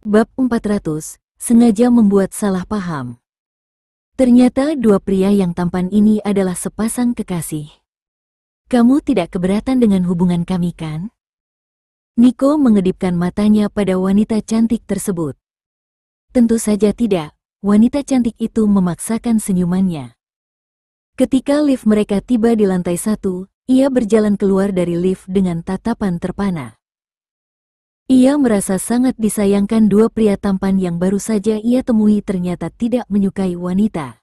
Bab 400, sengaja membuat salah paham. Ternyata dua pria yang tampan ini adalah sepasang kekasih. Kamu tidak keberatan dengan hubungan kami kan? Niko mengedipkan matanya pada wanita cantik tersebut. Tentu saja tidak, wanita cantik itu memaksakan senyumannya. Ketika lift mereka tiba di lantai satu, ia berjalan keluar dari lift dengan tatapan terpana. Ia merasa sangat disayangkan dua pria tampan yang baru saja ia temui ternyata tidak menyukai wanita.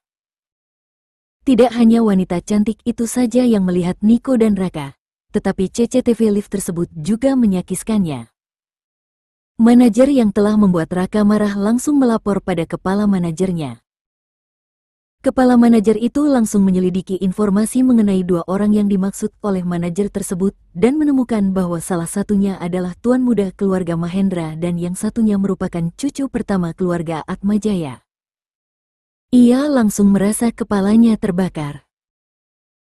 Tidak hanya wanita cantik itu saja yang melihat Niko dan Raka, tetapi CCTV lift tersebut juga menyakiskannya. Manajer yang telah membuat Raka marah langsung melapor pada kepala manajernya. Kepala manajer itu langsung menyelidiki informasi mengenai dua orang yang dimaksud oleh manajer tersebut dan menemukan bahwa salah satunya adalah tuan muda keluarga Mahendra dan yang satunya merupakan cucu pertama keluarga Atmajaya. Ia langsung merasa kepalanya terbakar.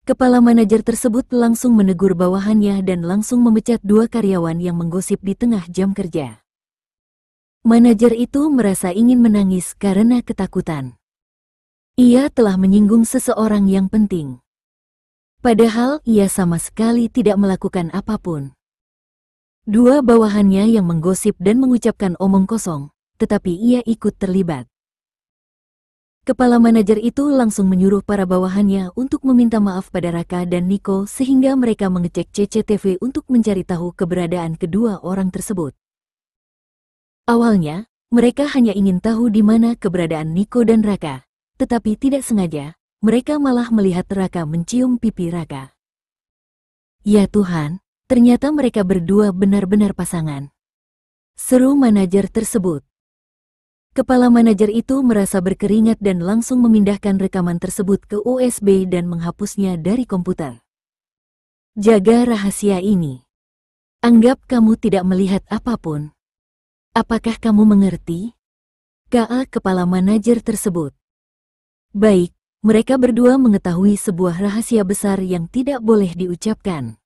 Kepala manajer tersebut langsung menegur bawahannya dan langsung memecat dua karyawan yang menggosip di tengah jam kerja. Manajer itu merasa ingin menangis karena ketakutan. Ia telah menyinggung seseorang yang penting. Padahal ia sama sekali tidak melakukan apapun. Dua bawahannya yang menggosip dan mengucapkan omong kosong, tetapi ia ikut terlibat. Kepala manajer itu langsung menyuruh para bawahannya untuk meminta maaf pada Raka dan Niko sehingga mereka mengecek CCTV untuk mencari tahu keberadaan kedua orang tersebut. Awalnya, mereka hanya ingin tahu di mana keberadaan Niko dan Raka tetapi tidak sengaja, mereka malah melihat Raka mencium pipi Raka. Ya Tuhan, ternyata mereka berdua benar-benar pasangan. Seru manajer tersebut. Kepala manajer itu merasa berkeringat dan langsung memindahkan rekaman tersebut ke USB dan menghapusnya dari komputer. Jaga rahasia ini. Anggap kamu tidak melihat apapun. Apakah kamu mengerti? KA kepala manajer tersebut. Baik, mereka berdua mengetahui sebuah rahasia besar yang tidak boleh diucapkan.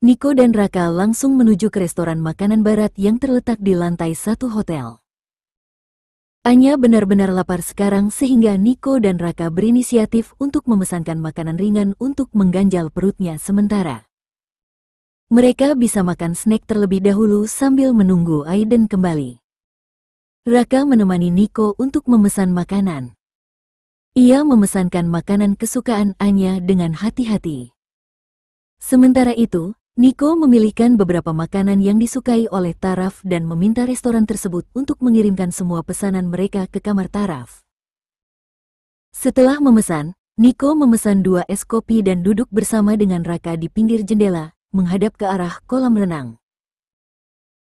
Niko dan Raka langsung menuju ke restoran makanan barat yang terletak di lantai satu hotel. Anya benar-benar lapar sekarang sehingga Niko dan Raka berinisiatif untuk memesankan makanan ringan untuk mengganjal perutnya sementara. Mereka bisa makan snack terlebih dahulu sambil menunggu Aiden kembali. Raka menemani Niko untuk memesan makanan. Ia memesankan makanan kesukaan Anya dengan hati-hati. Sementara itu, Nico memilihkan beberapa makanan yang disukai oleh Taraf dan meminta restoran tersebut untuk mengirimkan semua pesanan mereka ke kamar Taraf. Setelah memesan, Nico memesan dua es kopi dan duduk bersama dengan Raka di pinggir jendela, menghadap ke arah kolam renang.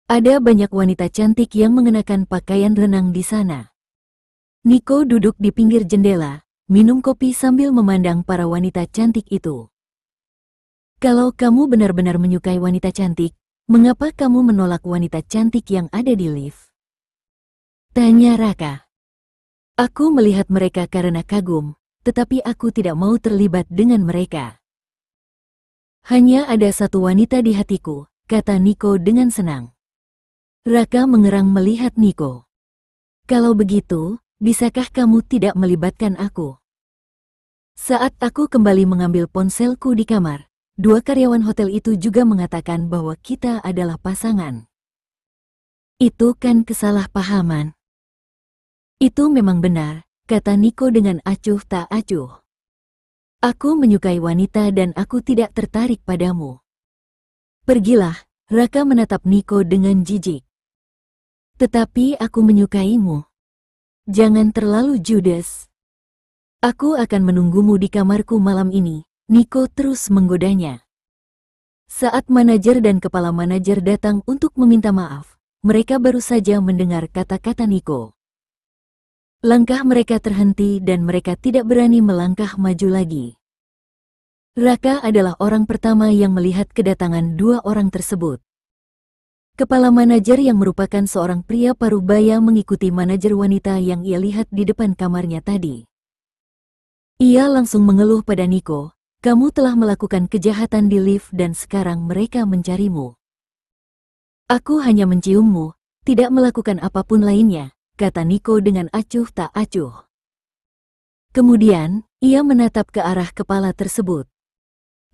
Ada banyak wanita cantik yang mengenakan pakaian renang di sana. Niko duduk di pinggir jendela, minum kopi sambil memandang para wanita cantik itu. Kalau kamu benar-benar menyukai wanita cantik, mengapa kamu menolak wanita cantik yang ada di lift? Tanya Raka. Aku melihat mereka karena kagum, tetapi aku tidak mau terlibat dengan mereka. Hanya ada satu wanita di hatiku, kata Niko dengan senang. Raka mengerang melihat Niko. Kalau begitu, bisakah kamu tidak melibatkan aku? Saat aku kembali mengambil ponselku di kamar, dua karyawan hotel itu juga mengatakan bahwa kita adalah pasangan. Itu kan kesalahpahaman. Itu memang benar, kata Niko dengan acuh tak acuh. Aku menyukai wanita dan aku tidak tertarik padamu. Pergilah, Raka menatap Niko dengan jijik. Tetapi aku menyukaimu. Jangan terlalu judes. Aku akan menunggumu di kamarku malam ini, Niko terus menggodanya. Saat manajer dan kepala manajer datang untuk meminta maaf, mereka baru saja mendengar kata-kata Niko. Langkah mereka terhenti dan mereka tidak berani melangkah maju lagi. Raka adalah orang pertama yang melihat kedatangan dua orang tersebut. Kepala manajer yang merupakan seorang pria parubaya mengikuti manajer wanita yang ia lihat di depan kamarnya tadi. Ia langsung mengeluh pada Niko, kamu telah melakukan kejahatan di lift dan sekarang mereka mencarimu. Aku hanya menciummu, tidak melakukan apapun lainnya, kata Niko dengan acuh tak acuh. Kemudian, ia menatap ke arah kepala tersebut.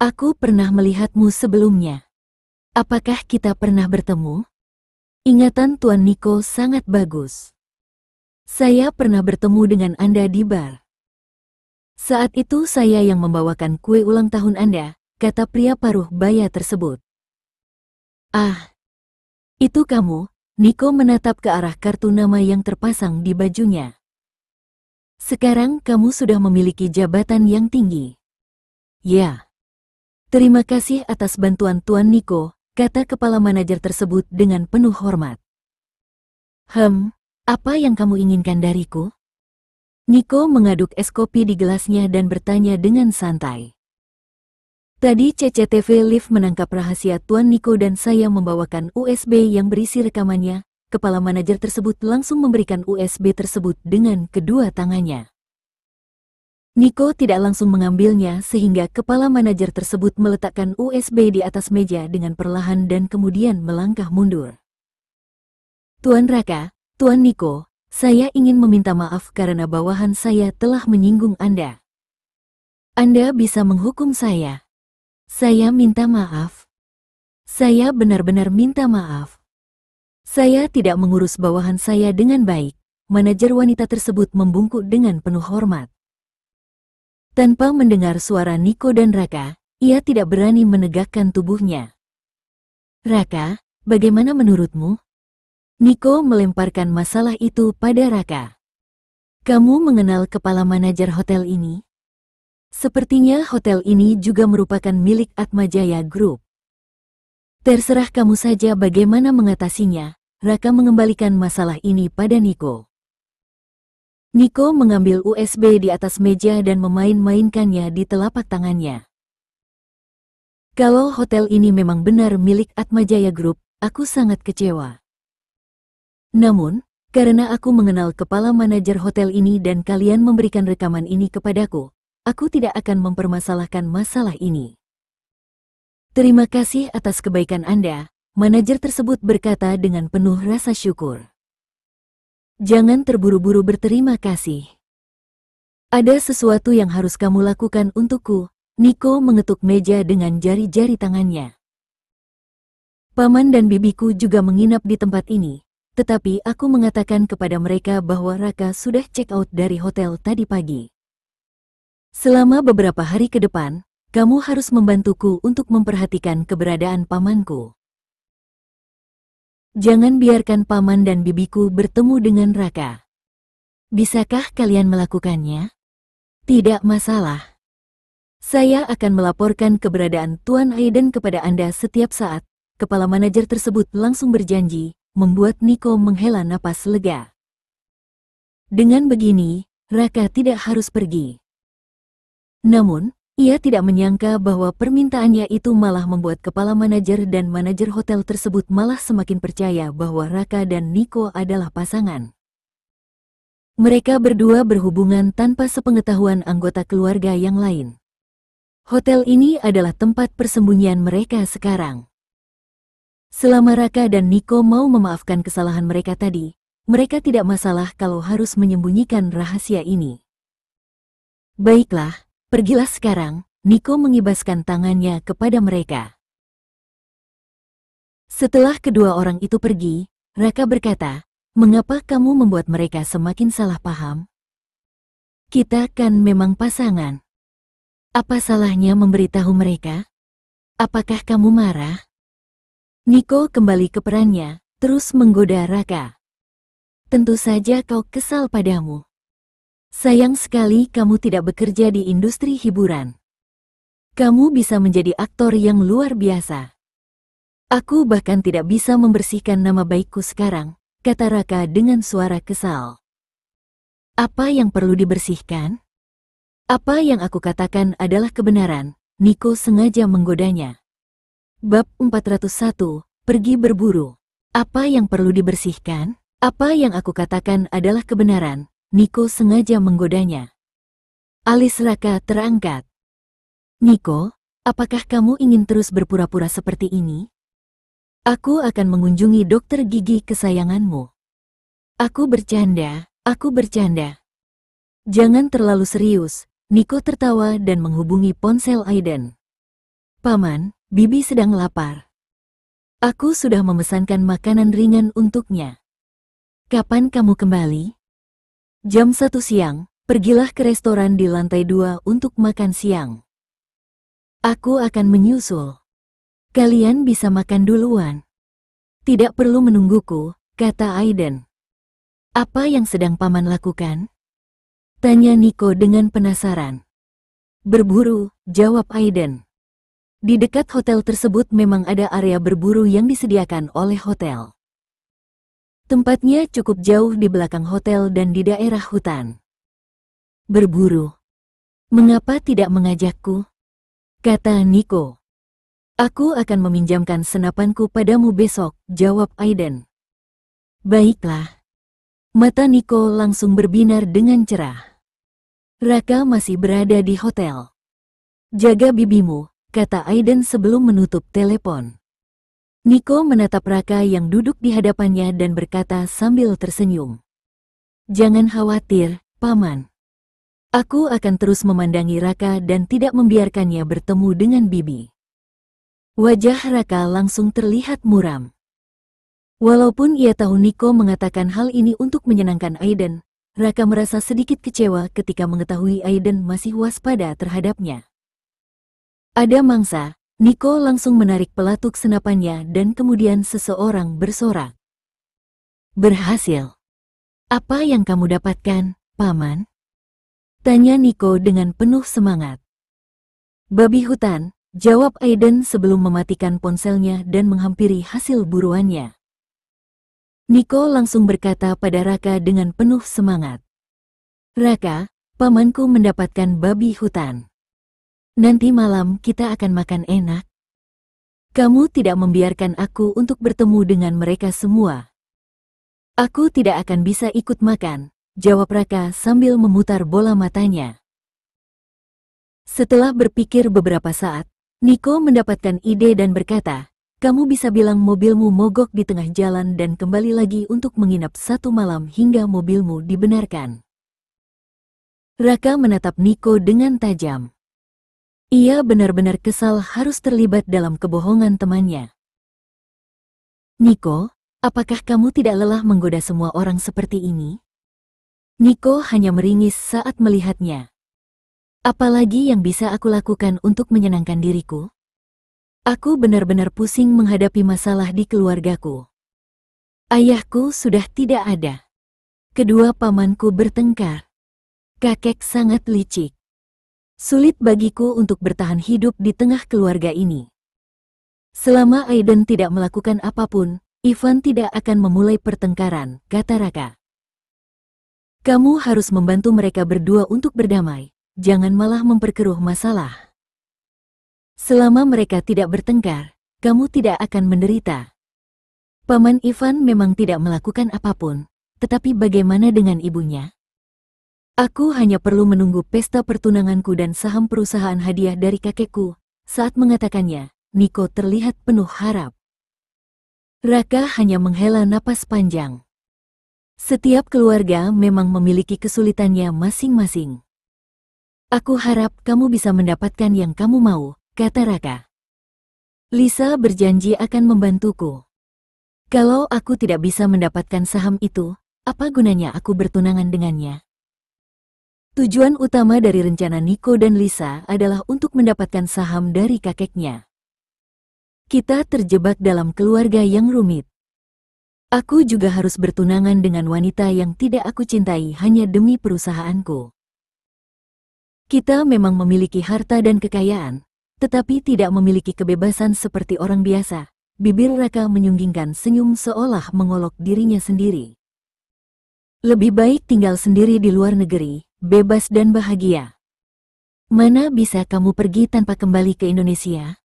Aku pernah melihatmu sebelumnya. Apakah kita pernah bertemu? Ingatan Tuan Niko sangat bagus. Saya pernah bertemu dengan Anda di bar. Saat itu saya yang membawakan kue ulang tahun Anda, kata pria paruh baya tersebut. Ah, itu kamu, Niko menatap ke arah kartu nama yang terpasang di bajunya. Sekarang kamu sudah memiliki jabatan yang tinggi. Ya. Terima kasih atas bantuan Tuan Niko, kata kepala manajer tersebut dengan penuh hormat. Hem, apa yang kamu inginkan dariku? Niko mengaduk es kopi di gelasnya dan bertanya dengan santai. Tadi CCTV lift menangkap rahasia Tuan Niko dan saya membawakan USB yang berisi rekamannya. Kepala manajer tersebut langsung memberikan USB tersebut dengan kedua tangannya. Niko tidak langsung mengambilnya sehingga kepala manajer tersebut meletakkan USB di atas meja dengan perlahan dan kemudian melangkah mundur. Tuan Raka, Tuan Niko, saya ingin meminta maaf karena bawahan saya telah menyinggung Anda. Anda bisa menghukum saya. Saya minta maaf. Saya benar-benar minta maaf. Saya tidak mengurus bawahan saya dengan baik. Manajer wanita tersebut membungkuk dengan penuh hormat. Tanpa mendengar suara Niko dan Raka, ia tidak berani menegakkan tubuhnya. Raka, bagaimana menurutmu? Niko melemparkan masalah itu pada Raka. Kamu mengenal kepala manajer hotel ini? Sepertinya hotel ini juga merupakan milik Atmajaya Group. Terserah kamu saja bagaimana mengatasinya, Raka mengembalikan masalah ini pada Niko. Niko mengambil USB di atas meja dan memain-mainkannya di telapak tangannya. Kalau hotel ini memang benar milik Atmajaya Group, aku sangat kecewa. Namun, karena aku mengenal kepala manajer hotel ini dan kalian memberikan rekaman ini kepadaku, aku tidak akan mempermasalahkan masalah ini. Terima kasih atas kebaikan Anda, manajer tersebut berkata dengan penuh rasa syukur. Jangan terburu-buru berterima kasih. Ada sesuatu yang harus kamu lakukan untukku, Niko mengetuk meja dengan jari-jari tangannya. Paman dan bibiku juga menginap di tempat ini, tetapi aku mengatakan kepada mereka bahwa Raka sudah check out dari hotel tadi pagi. Selama beberapa hari ke depan, kamu harus membantuku untuk memperhatikan keberadaan pamanku. Jangan biarkan paman dan bibiku bertemu dengan Raka. Bisakah kalian melakukannya? Tidak masalah. Saya akan melaporkan keberadaan Tuan Aiden kepada Anda setiap saat. Kepala manajer tersebut langsung berjanji, membuat Niko menghela napas lega. Dengan begini, Raka tidak harus pergi. Namun, ia tidak menyangka bahwa permintaannya itu malah membuat kepala manajer dan manajer hotel tersebut malah semakin percaya bahwa Raka dan Niko adalah pasangan. Mereka berdua berhubungan tanpa sepengetahuan anggota keluarga yang lain. Hotel ini adalah tempat persembunyian mereka sekarang. Selama Raka dan Niko mau memaafkan kesalahan mereka tadi, mereka tidak masalah kalau harus menyembunyikan rahasia ini. Baiklah, Pergilah sekarang, Niko mengibaskan tangannya kepada mereka. Setelah kedua orang itu pergi, Raka berkata, Mengapa kamu membuat mereka semakin salah paham? Kita kan memang pasangan. Apa salahnya memberitahu mereka? Apakah kamu marah? Niko kembali ke perannya, terus menggoda Raka. Tentu saja kau kesal padamu. Sayang sekali kamu tidak bekerja di industri hiburan. Kamu bisa menjadi aktor yang luar biasa. Aku bahkan tidak bisa membersihkan nama baikku sekarang, kata Raka dengan suara kesal. Apa yang perlu dibersihkan? Apa yang aku katakan adalah kebenaran, Niko sengaja menggodanya. Bab 401, Pergi Berburu. Apa yang perlu dibersihkan? Apa yang aku katakan adalah kebenaran, Niko sengaja menggodanya. Alis Raka terangkat. Niko, apakah kamu ingin terus berpura-pura seperti ini? Aku akan mengunjungi dokter gigi kesayanganmu. Aku bercanda, aku bercanda. Jangan terlalu serius, Niko tertawa dan menghubungi ponsel Aiden. Paman, Bibi sedang lapar. Aku sudah memesankan makanan ringan untuknya. Kapan kamu kembali? Jam satu siang, pergilah ke restoran di lantai dua untuk makan siang. Aku akan menyusul. Kalian bisa makan duluan. Tidak perlu menungguku, kata Aiden. Apa yang sedang paman lakukan? Tanya Niko dengan penasaran. Berburu, jawab Aiden. Di dekat hotel tersebut memang ada area berburu yang disediakan oleh hotel. Tempatnya cukup jauh di belakang hotel dan di daerah hutan. Berburu. Mengapa tidak mengajakku? Kata Niko. Aku akan meminjamkan senapanku padamu besok, jawab Aiden. Baiklah. Mata Niko langsung berbinar dengan cerah. Raka masih berada di hotel. Jaga bibimu, kata Aiden sebelum menutup telepon. Niko menatap Raka yang duduk di hadapannya dan berkata sambil tersenyum. Jangan khawatir, Paman. Aku akan terus memandangi Raka dan tidak membiarkannya bertemu dengan Bibi. Wajah Raka langsung terlihat muram. Walaupun ia tahu Niko mengatakan hal ini untuk menyenangkan Aiden, Raka merasa sedikit kecewa ketika mengetahui Aiden masih waspada terhadapnya. Ada mangsa, Niko langsung menarik pelatuk senapannya dan kemudian seseorang bersorak. Berhasil. Apa yang kamu dapatkan, Paman? Tanya Niko dengan penuh semangat. Babi hutan, jawab Aiden sebelum mematikan ponselnya dan menghampiri hasil buruannya. Niko langsung berkata pada Raka dengan penuh semangat. Raka, pamanku mendapatkan babi hutan. Nanti malam kita akan makan enak. Kamu tidak membiarkan aku untuk bertemu dengan mereka semua. Aku tidak akan bisa ikut makan, jawab Raka sambil memutar bola matanya. Setelah berpikir beberapa saat, Niko mendapatkan ide dan berkata, kamu bisa bilang mobilmu mogok di tengah jalan dan kembali lagi untuk menginap satu malam hingga mobilmu dibenarkan. Raka menatap Niko dengan tajam. Ia benar-benar kesal harus terlibat dalam kebohongan temannya. Niko, apakah kamu tidak lelah menggoda semua orang seperti ini? Niko hanya meringis saat melihatnya. Apalagi yang bisa aku lakukan untuk menyenangkan diriku? Aku benar-benar pusing menghadapi masalah di keluargaku. Ayahku sudah tidak ada. Kedua pamanku bertengkar. Kakek sangat licik. Sulit bagiku untuk bertahan hidup di tengah keluarga ini. Selama Aiden tidak melakukan apapun, Ivan tidak akan memulai pertengkaran, kata Raka. Kamu harus membantu mereka berdua untuk berdamai, jangan malah memperkeruh masalah. Selama mereka tidak bertengkar, kamu tidak akan menderita. Paman Ivan memang tidak melakukan apapun, tetapi bagaimana dengan ibunya? Aku hanya perlu menunggu pesta pertunanganku dan saham perusahaan hadiah dari kakekku. Saat mengatakannya, Niko terlihat penuh harap. Raka hanya menghela napas panjang. Setiap keluarga memang memiliki kesulitannya masing-masing. Aku harap kamu bisa mendapatkan yang kamu mau, kata Raka. Lisa berjanji akan membantuku. Kalau aku tidak bisa mendapatkan saham itu, apa gunanya aku bertunangan dengannya? Tujuan utama dari rencana Nico dan Lisa adalah untuk mendapatkan saham dari kakeknya. Kita terjebak dalam keluarga yang rumit. Aku juga harus bertunangan dengan wanita yang tidak aku cintai hanya demi perusahaanku. Kita memang memiliki harta dan kekayaan, tetapi tidak memiliki kebebasan seperti orang biasa. Bibir Raka menyunggingkan senyum seolah mengolok dirinya sendiri. Lebih baik tinggal sendiri di luar negeri, bebas dan bahagia. Mana bisa kamu pergi tanpa kembali ke Indonesia?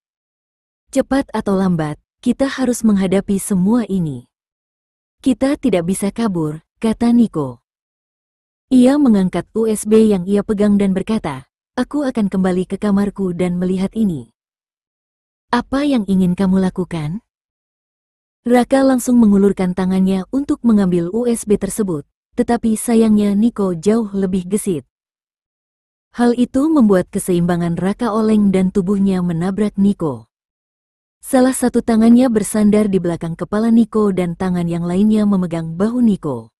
Cepat atau lambat, kita harus menghadapi semua ini. Kita tidak bisa kabur, kata Niko. Ia mengangkat USB yang ia pegang dan berkata, aku akan kembali ke kamarku dan melihat ini. Apa yang ingin kamu lakukan? Raka langsung mengulurkan tangannya untuk mengambil USB tersebut, tetapi sayangnya Niko jauh lebih gesit. Hal itu membuat keseimbangan Raka oleng dan tubuhnya menabrak Niko. Salah satu tangannya bersandar di belakang kepala Niko dan tangan yang lainnya memegang bahu Niko.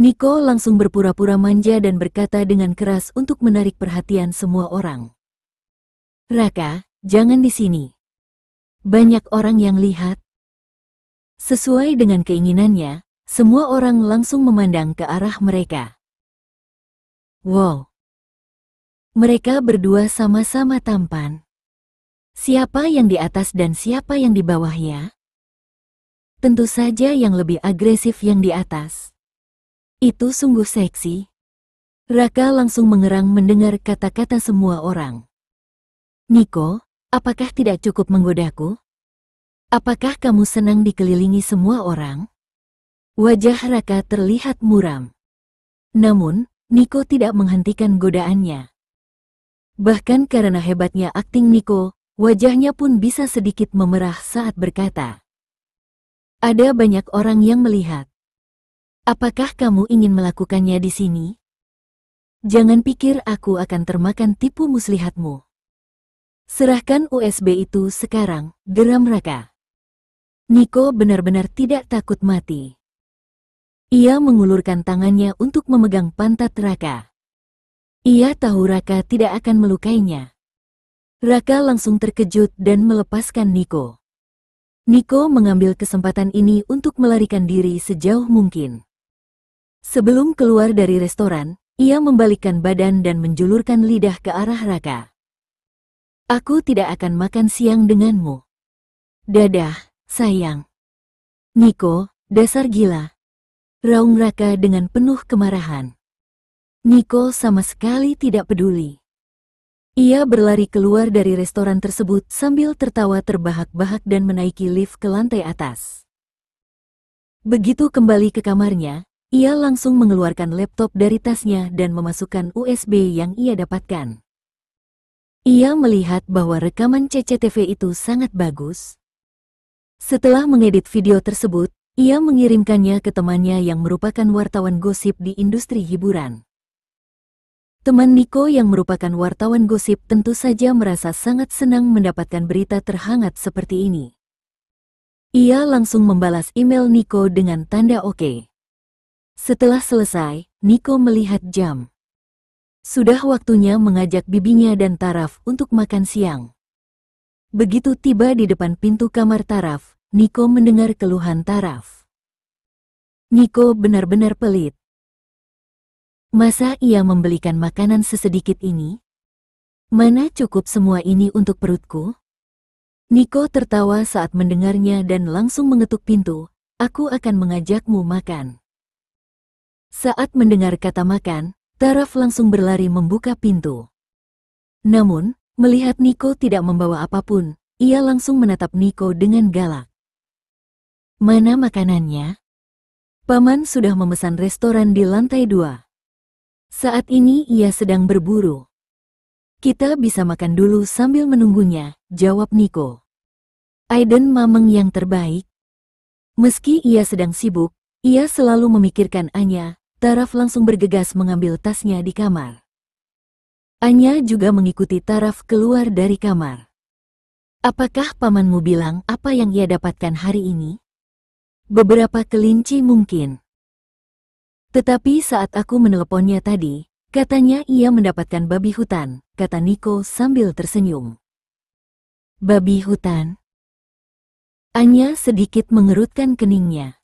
Niko langsung berpura-pura manja dan berkata dengan keras untuk menarik perhatian semua orang. Raka, jangan di sini. Banyak orang yang lihat. Sesuai dengan keinginannya, semua orang langsung memandang ke arah mereka. Wow! Mereka berdua sama-sama tampan. Siapa yang di atas dan siapa yang di bawah ya? Tentu saja yang lebih agresif yang di atas. Itu sungguh seksi. Raka langsung mengerang mendengar kata-kata semua orang. Niko, apakah tidak cukup menggodaku? Apakah kamu senang dikelilingi semua orang? Wajah Raka terlihat muram. Namun, Niko tidak menghentikan godaannya. Bahkan karena hebatnya akting Niko, wajahnya pun bisa sedikit memerah saat berkata. Ada banyak orang yang melihat. Apakah kamu ingin melakukannya di sini? Jangan pikir aku akan termakan tipu muslihatmu. Serahkan USB itu sekarang, geram Raka. Niko benar-benar tidak takut mati. Ia mengulurkan tangannya untuk memegang pantat Raka. Ia tahu Raka tidak akan melukainya. Raka langsung terkejut dan melepaskan Niko. Niko mengambil kesempatan ini untuk melarikan diri sejauh mungkin. Sebelum keluar dari restoran, ia membalikkan badan dan menjulurkan lidah ke arah Raka. Aku tidak akan makan siang denganmu. Dadah, sayang. Niko, dasar gila raung Raka dengan penuh kemarahan. Niko sama sekali tidak peduli. Ia berlari keluar dari restoran tersebut sambil tertawa terbahak-bahak dan menaiki lift ke lantai atas. Begitu kembali ke kamarnya, ia langsung mengeluarkan laptop dari tasnya dan memasukkan USB yang ia dapatkan. Ia melihat bahwa rekaman CCTV itu sangat bagus. Setelah mengedit video tersebut, ia mengirimkannya ke temannya yang merupakan wartawan gosip di industri hiburan. Teman Niko yang merupakan wartawan gosip tentu saja merasa sangat senang mendapatkan berita terhangat seperti ini. Ia langsung membalas email Niko dengan tanda oke. Okay. Setelah selesai, Niko melihat jam. Sudah waktunya mengajak bibinya dan Taraf untuk makan siang. Begitu tiba di depan pintu kamar Taraf, Niko mendengar keluhan Taraf. Niko benar-benar pelit. Masa ia membelikan makanan sesedikit ini? Mana cukup semua ini untuk perutku? Niko tertawa saat mendengarnya dan langsung mengetuk pintu, aku akan mengajakmu makan. Saat mendengar kata makan, Taraf langsung berlari membuka pintu. Namun, melihat Niko tidak membawa apapun, ia langsung menatap Niko dengan galak. Mana makanannya? Paman sudah memesan restoran di lantai dua. Saat ini ia sedang berburu. Kita bisa makan dulu sambil menunggunya, jawab Niko. Aiden Mameng yang terbaik. Meski ia sedang sibuk, ia selalu memikirkan Anya, Taraf langsung bergegas mengambil tasnya di kamar. Anya juga mengikuti Taraf keluar dari kamar. Apakah pamanmu bilang apa yang ia dapatkan hari ini? beberapa kelinci mungkin. Tetapi saat aku meneleponnya tadi, katanya ia mendapatkan babi hutan, kata Niko sambil tersenyum. Babi hutan? Anya sedikit mengerutkan keningnya.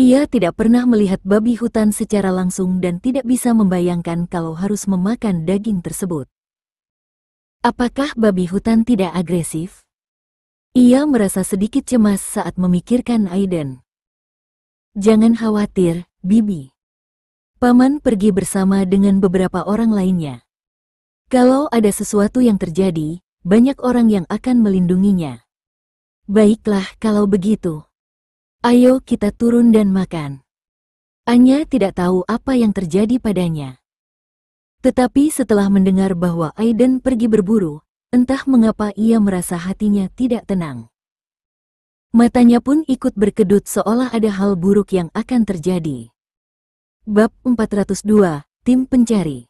Ia tidak pernah melihat babi hutan secara langsung dan tidak bisa membayangkan kalau harus memakan daging tersebut. Apakah babi hutan tidak agresif? Ia merasa sedikit cemas saat memikirkan Aiden. Jangan khawatir, Bibi. Paman pergi bersama dengan beberapa orang lainnya. Kalau ada sesuatu yang terjadi, banyak orang yang akan melindunginya. Baiklah kalau begitu. Ayo kita turun dan makan. Anya tidak tahu apa yang terjadi padanya. Tetapi setelah mendengar bahwa Aiden pergi berburu, Entah mengapa ia merasa hatinya tidak tenang. Matanya pun ikut berkedut seolah ada hal buruk yang akan terjadi. Bab 402, Tim Pencari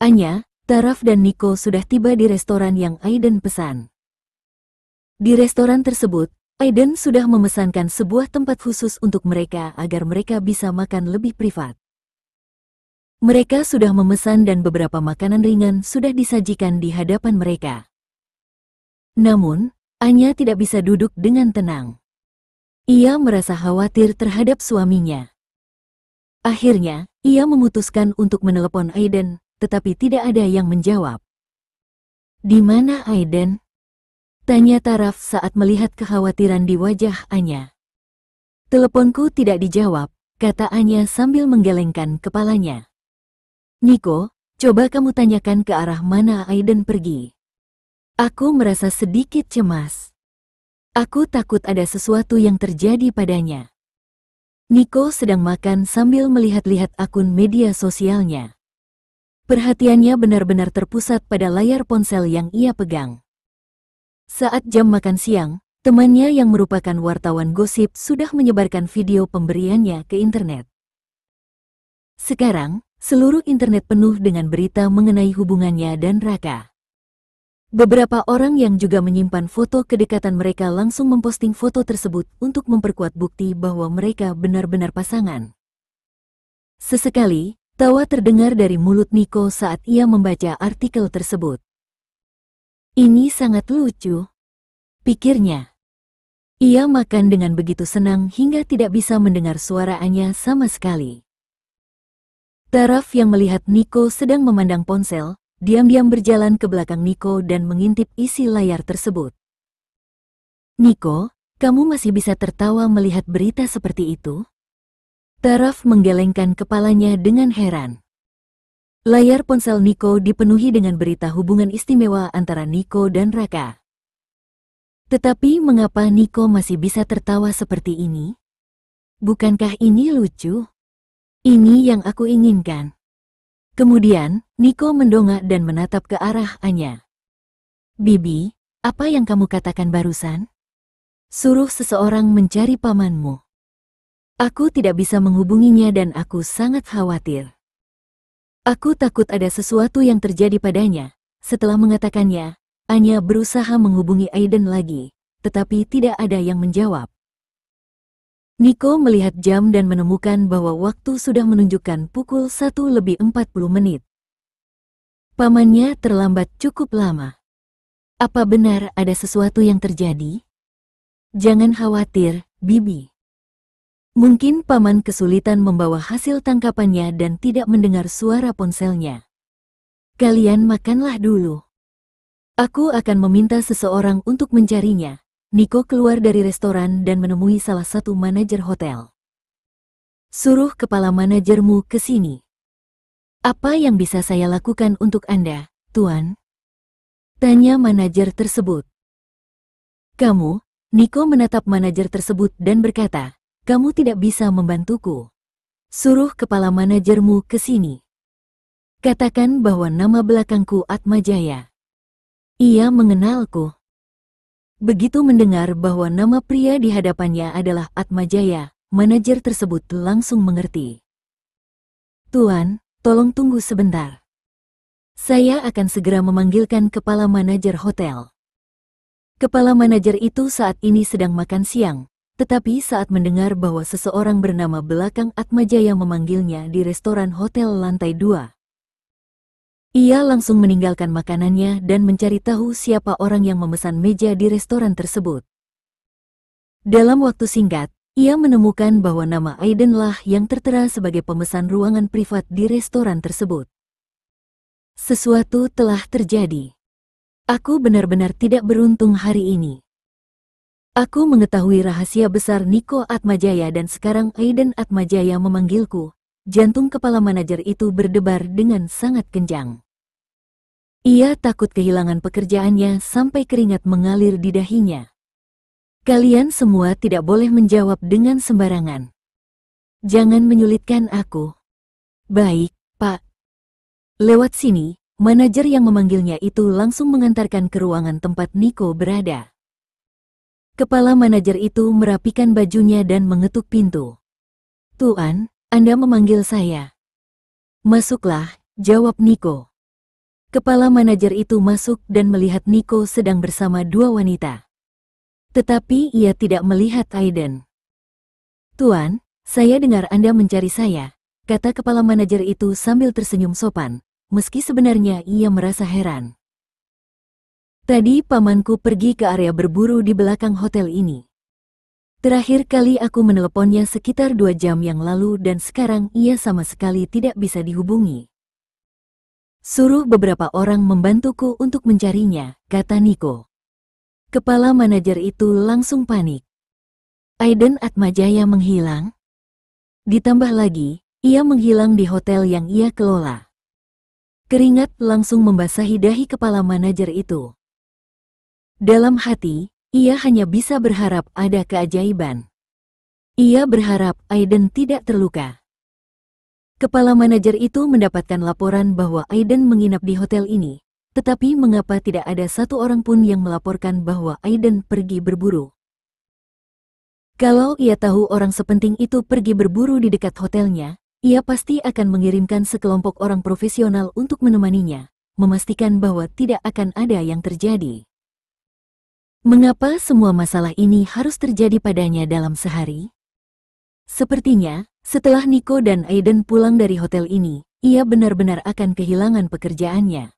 Anya, Taraf dan Niko sudah tiba di restoran yang Aiden pesan. Di restoran tersebut, Aiden sudah memesankan sebuah tempat khusus untuk mereka agar mereka bisa makan lebih privat. Mereka sudah memesan dan beberapa makanan ringan sudah disajikan di hadapan mereka. Namun, Anya tidak bisa duduk dengan tenang. Ia merasa khawatir terhadap suaminya. Akhirnya, ia memutuskan untuk menelepon Aiden, tetapi tidak ada yang menjawab. Di mana Aiden? Tanya Taraf saat melihat kekhawatiran di wajah Anya. Teleponku tidak dijawab, kata Anya sambil menggelengkan kepalanya. Niko, coba kamu tanyakan ke arah mana Aiden pergi. Aku merasa sedikit cemas. Aku takut ada sesuatu yang terjadi padanya. Niko sedang makan sambil melihat-lihat akun media sosialnya. Perhatiannya benar-benar terpusat pada layar ponsel yang ia pegang. Saat jam makan siang, temannya yang merupakan wartawan gosip sudah menyebarkan video pemberiannya ke internet. Sekarang, seluruh internet penuh dengan berita mengenai hubungannya dan Raka. Beberapa orang yang juga menyimpan foto kedekatan mereka langsung memposting foto tersebut untuk memperkuat bukti bahwa mereka benar-benar pasangan. Sesekali, tawa terdengar dari mulut Niko saat ia membaca artikel tersebut. Ini sangat lucu, pikirnya. Ia makan dengan begitu senang hingga tidak bisa mendengar suara Anya sama sekali. Taraf yang melihat Niko sedang memandang ponsel, diam-diam berjalan ke belakang Niko dan mengintip isi layar tersebut. Niko, kamu masih bisa tertawa melihat berita seperti itu? Taraf menggelengkan kepalanya dengan heran. Layar ponsel Niko dipenuhi dengan berita hubungan istimewa antara Niko dan Raka. Tetapi mengapa Niko masih bisa tertawa seperti ini? Bukankah ini lucu? Ini yang aku inginkan. Kemudian, Niko mendongak dan menatap ke arah Anya. Bibi, apa yang kamu katakan barusan? Suruh seseorang mencari pamanmu. Aku tidak bisa menghubunginya dan aku sangat khawatir. Aku takut ada sesuatu yang terjadi padanya. Setelah mengatakannya, Anya berusaha menghubungi Aiden lagi, tetapi tidak ada yang menjawab. Niko melihat jam dan menemukan bahwa waktu sudah menunjukkan pukul satu lebih empat puluh menit. Pamannya terlambat cukup lama. Apa benar ada sesuatu yang terjadi? Jangan khawatir, Bibi. Mungkin paman kesulitan membawa hasil tangkapannya dan tidak mendengar suara ponselnya. Kalian makanlah dulu. Aku akan meminta seseorang untuk mencarinya. Niko keluar dari restoran dan menemui salah satu manajer hotel. Suruh kepala manajermu ke sini. Apa yang bisa saya lakukan untuk Anda, Tuan? Tanya manajer tersebut. Kamu, Niko menatap manajer tersebut dan berkata, kamu tidak bisa membantuku. Suruh kepala manajermu ke sini. Katakan bahwa nama belakangku Atmajaya. Ia mengenalku. Begitu mendengar bahwa nama pria di hadapannya adalah Atmajaya, manajer tersebut langsung mengerti. Tuan, tolong tunggu sebentar. Saya akan segera memanggilkan kepala manajer hotel. Kepala manajer itu saat ini sedang makan siang, tetapi saat mendengar bahwa seseorang bernama belakang Atmajaya memanggilnya di restoran hotel lantai 2, ia langsung meninggalkan makanannya dan mencari tahu siapa orang yang memesan meja di restoran tersebut. Dalam waktu singkat, ia menemukan bahwa nama Aiden lah yang tertera sebagai pemesan ruangan privat di restoran tersebut. Sesuatu telah terjadi. Aku benar-benar tidak beruntung hari ini. Aku mengetahui rahasia besar Niko Atmajaya dan sekarang Aiden Atmajaya memanggilku, jantung kepala manajer itu berdebar dengan sangat kencang. Ia takut kehilangan pekerjaannya sampai keringat mengalir di dahinya. Kalian semua tidak boleh menjawab dengan sembarangan. Jangan menyulitkan aku. Baik, Pak. Lewat sini, manajer yang memanggilnya itu langsung mengantarkan ke ruangan tempat Niko berada. Kepala manajer itu merapikan bajunya dan mengetuk pintu. Tuan, anda memanggil saya. Masuklah, jawab Niko. Kepala manajer itu masuk dan melihat Niko sedang bersama dua wanita. Tetapi ia tidak melihat Aiden. Tuan, saya dengar Anda mencari saya, kata kepala manajer itu sambil tersenyum sopan, meski sebenarnya ia merasa heran. Tadi pamanku pergi ke area berburu di belakang hotel ini. Terakhir kali aku meneleponnya sekitar dua jam yang lalu dan sekarang ia sama sekali tidak bisa dihubungi. Suruh beberapa orang membantuku untuk mencarinya, kata Niko. Kepala manajer itu langsung panik. Aiden Atmajaya menghilang. Ditambah lagi, ia menghilang di hotel yang ia kelola. Keringat langsung membasahi dahi kepala manajer itu. Dalam hati, ia hanya bisa berharap ada keajaiban. Ia berharap Aiden tidak terluka. Kepala manajer itu mendapatkan laporan bahwa Aiden menginap di hotel ini. Tetapi mengapa tidak ada satu orang pun yang melaporkan bahwa Aiden pergi berburu? Kalau ia tahu orang sepenting itu pergi berburu di dekat hotelnya, ia pasti akan mengirimkan sekelompok orang profesional untuk menemaninya, memastikan bahwa tidak akan ada yang terjadi. Mengapa semua masalah ini harus terjadi padanya dalam sehari? Sepertinya, setelah Nico dan Aiden pulang dari hotel ini, ia benar-benar akan kehilangan pekerjaannya.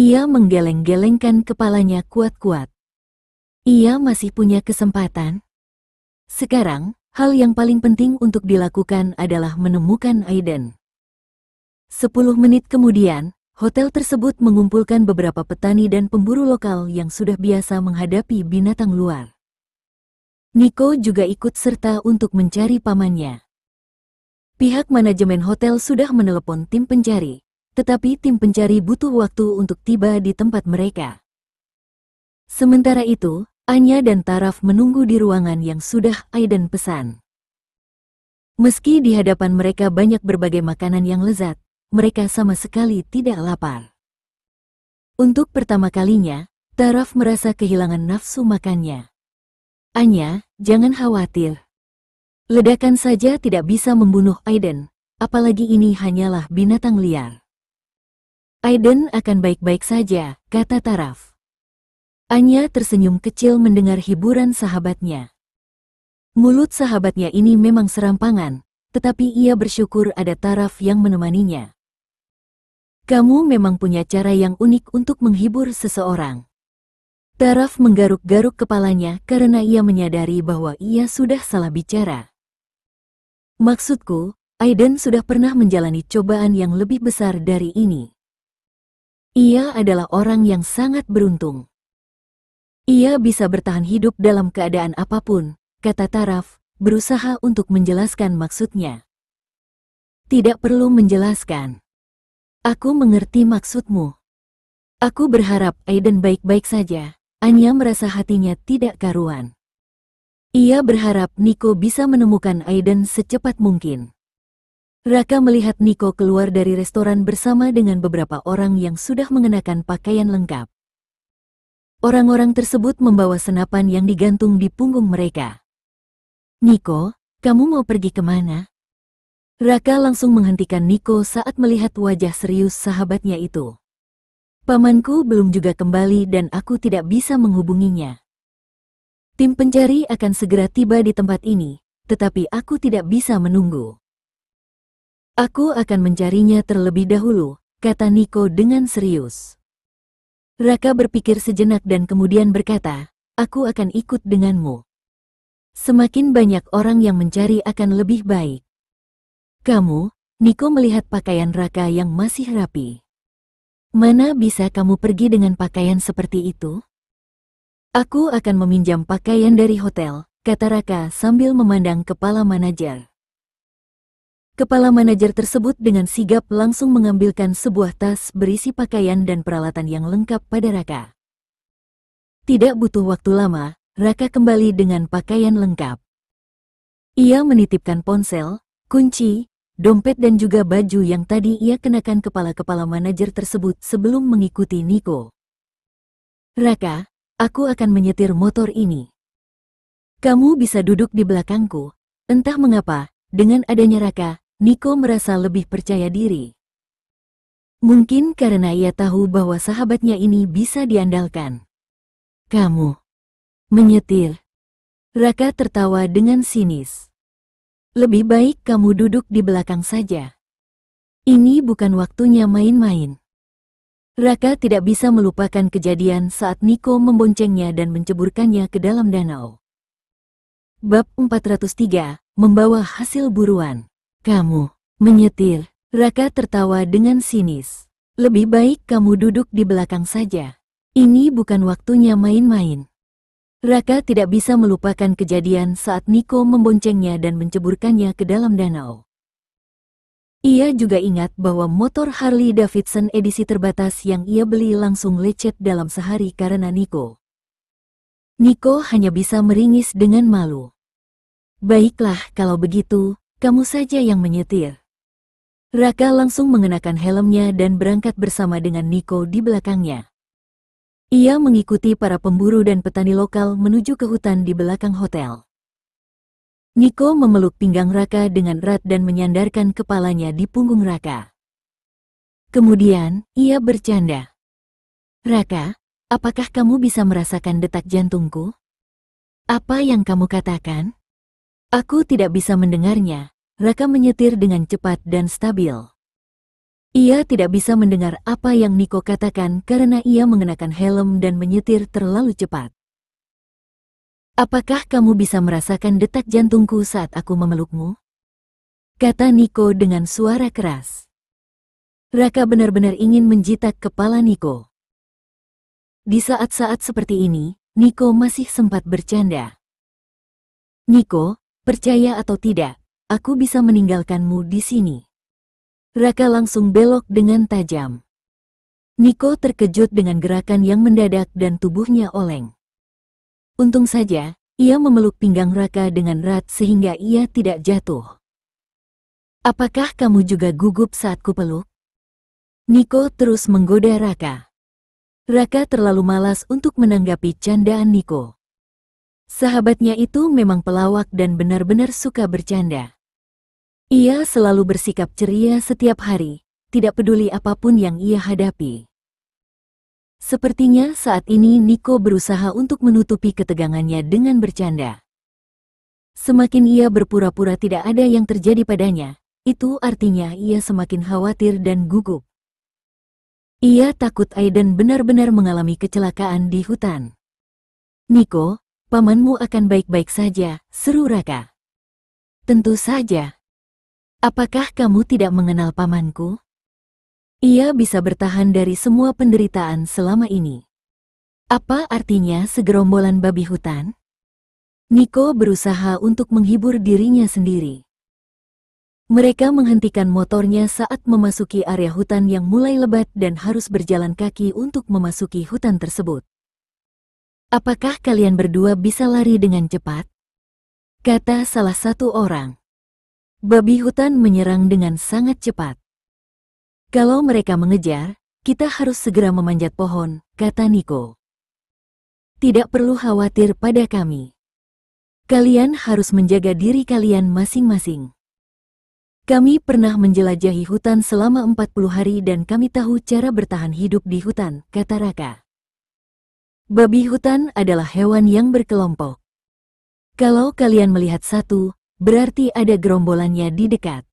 Ia menggeleng-gelengkan kepalanya kuat-kuat. Ia masih punya kesempatan. Sekarang, hal yang paling penting untuk dilakukan adalah menemukan Aiden. Sepuluh menit kemudian, Hotel tersebut mengumpulkan beberapa petani dan pemburu lokal yang sudah biasa menghadapi binatang luar. Nico juga ikut serta untuk mencari pamannya. Pihak manajemen hotel sudah menelepon tim pencari, tetapi tim pencari butuh waktu untuk tiba di tempat mereka. Sementara itu, Anya dan Taraf menunggu di ruangan yang sudah Aiden pesan. Meski di hadapan mereka banyak berbagai makanan yang lezat, mereka sama sekali tidak lapar. Untuk pertama kalinya, Taraf merasa kehilangan nafsu makannya. Anya, jangan khawatir. Ledakan saja tidak bisa membunuh Aiden, apalagi ini hanyalah binatang liar. Aiden akan baik-baik saja, kata Taraf. Anya tersenyum kecil mendengar hiburan sahabatnya. Mulut sahabatnya ini memang serampangan, tetapi ia bersyukur ada Taraf yang menemaninya. Kamu memang punya cara yang unik untuk menghibur seseorang. Taraf menggaruk-garuk kepalanya karena ia menyadari bahwa ia sudah salah bicara. Maksudku, Aiden sudah pernah menjalani cobaan yang lebih besar dari ini. Ia adalah orang yang sangat beruntung. Ia bisa bertahan hidup dalam keadaan apapun, kata Taraf, berusaha untuk menjelaskan maksudnya. Tidak perlu menjelaskan. Aku mengerti maksudmu. Aku berharap Aiden baik-baik saja. Anya merasa hatinya tidak karuan. Ia berharap Niko bisa menemukan Aiden secepat mungkin. Raka melihat Niko keluar dari restoran bersama dengan beberapa orang yang sudah mengenakan pakaian lengkap. Orang-orang tersebut membawa senapan yang digantung di punggung mereka. Niko, kamu mau pergi kemana? Raka langsung menghentikan Niko saat melihat wajah serius sahabatnya itu. Pamanku belum juga kembali dan aku tidak bisa menghubunginya. Tim pencari akan segera tiba di tempat ini, tetapi aku tidak bisa menunggu. Aku akan mencarinya terlebih dahulu, kata Niko dengan serius. Raka berpikir sejenak dan kemudian berkata, aku akan ikut denganmu. Semakin banyak orang yang mencari akan lebih baik. Kamu, Niko melihat pakaian Raka yang masih rapi. Mana bisa kamu pergi dengan pakaian seperti itu? Aku akan meminjam pakaian dari hotel, kata Raka sambil memandang kepala manajer. Kepala manajer tersebut dengan sigap langsung mengambilkan sebuah tas berisi pakaian dan peralatan yang lengkap pada Raka. Tidak butuh waktu lama, Raka kembali dengan pakaian lengkap. Ia menitipkan ponsel, kunci, dompet dan juga baju yang tadi ia kenakan kepala-kepala manajer tersebut sebelum mengikuti Niko. Raka, aku akan menyetir motor ini. Kamu bisa duduk di belakangku. Entah mengapa, dengan adanya Raka, Niko merasa lebih percaya diri. Mungkin karena ia tahu bahwa sahabatnya ini bisa diandalkan. Kamu. Menyetir. Raka tertawa dengan sinis. Lebih baik kamu duduk di belakang saja. Ini bukan waktunya main-main. Raka tidak bisa melupakan kejadian saat Niko memboncengnya dan menceburkannya ke dalam danau. Bab 403, membawa hasil buruan. Kamu, menyetir. Raka tertawa dengan sinis. Lebih baik kamu duduk di belakang saja. Ini bukan waktunya main-main. Raka tidak bisa melupakan kejadian saat Niko memboncengnya dan menceburkannya ke dalam danau. Ia juga ingat bahwa motor Harley Davidson edisi terbatas yang ia beli langsung lecet dalam sehari karena Niko. Niko hanya bisa meringis dengan malu. Baiklah kalau begitu, kamu saja yang menyetir. Raka langsung mengenakan helmnya dan berangkat bersama dengan Niko di belakangnya. Ia mengikuti para pemburu dan petani lokal menuju ke hutan di belakang hotel. Niko memeluk pinggang Raka dengan erat dan menyandarkan kepalanya di punggung Raka. Kemudian, ia bercanda. Raka, apakah kamu bisa merasakan detak jantungku? Apa yang kamu katakan? Aku tidak bisa mendengarnya. Raka menyetir dengan cepat dan stabil. Ia tidak bisa mendengar apa yang Niko katakan karena ia mengenakan helm dan menyetir terlalu cepat. Apakah kamu bisa merasakan detak jantungku saat aku memelukmu? Kata Niko dengan suara keras. Raka benar-benar ingin menjitak kepala Niko. Di saat-saat seperti ini, Niko masih sempat bercanda. Niko, percaya atau tidak, aku bisa meninggalkanmu di sini. Raka langsung belok dengan tajam. Niko terkejut dengan gerakan yang mendadak dan tubuhnya oleng. Untung saja, ia memeluk pinggang Raka dengan erat sehingga ia tidak jatuh. Apakah kamu juga gugup saat kupeluk? Niko terus menggoda Raka. Raka terlalu malas untuk menanggapi candaan Niko. Sahabatnya itu memang pelawak dan benar-benar suka bercanda. Ia selalu bersikap ceria setiap hari, tidak peduli apapun yang ia hadapi. Sepertinya saat ini Niko berusaha untuk menutupi ketegangannya dengan bercanda. Semakin ia berpura-pura tidak ada yang terjadi padanya, itu artinya ia semakin khawatir dan gugup. Ia takut Aiden benar-benar mengalami kecelakaan di hutan. Niko, pamanmu akan baik-baik saja, seru Raka. Tentu saja. Apakah kamu tidak mengenal pamanku? Ia bisa bertahan dari semua penderitaan selama ini. Apa artinya segerombolan babi hutan? Niko berusaha untuk menghibur dirinya sendiri. Mereka menghentikan motornya saat memasuki area hutan yang mulai lebat dan harus berjalan kaki untuk memasuki hutan tersebut. Apakah kalian berdua bisa lari dengan cepat? Kata salah satu orang. Babi hutan menyerang dengan sangat cepat. Kalau mereka mengejar, kita harus segera memanjat pohon, kata Niko. Tidak perlu khawatir pada kami. Kalian harus menjaga diri kalian masing-masing. Kami pernah menjelajahi hutan selama 40 hari dan kami tahu cara bertahan hidup di hutan, kata Raka. Babi hutan adalah hewan yang berkelompok. Kalau kalian melihat satu, berarti ada gerombolannya di dekat.